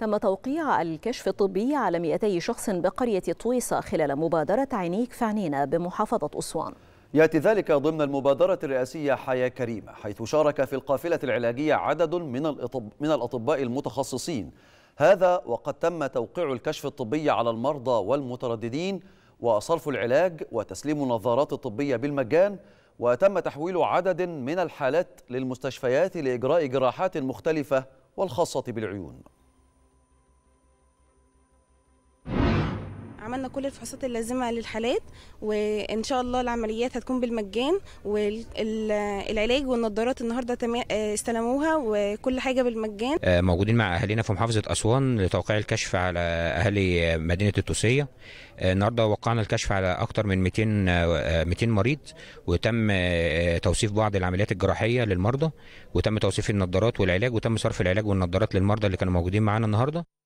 تم توقيع الكشف الطبي على 200 شخص بقرية طويسة خلال مبادرة عينيك فعنينا بمحافظة أسوان يأتي ذلك ضمن المبادرة الرئاسية حياة كريمة حيث شارك في القافلة العلاجية عدد من, من الأطباء المتخصصين هذا وقد تم توقيع الكشف الطبي على المرضى والمترددين وصرف العلاج وتسليم النظارات الطبية بالمجان وتم تحويل عدد من الحالات للمستشفيات لإجراء جراحات مختلفة والخاصة بالعيون عملنا كل الفحوصات اللازمه للحالات وان شاء الله العمليات هتكون بالمجان والعلاج والنظارات النهارده آه، استلموها وكل حاجه بالمجان آه، موجودين مع اهالينا في محافظه اسوان لتوقيع الكشف على اهالي مدينه التوسيه آه، النهارده وقعنا الكشف على اكثر من 200 200 مريض وتم توصيف بعض العمليات الجراحيه للمرضى وتم توصيف النظارات والعلاج وتم صرف العلاج والنظارات للمرضى اللي كانوا موجودين معانا النهارده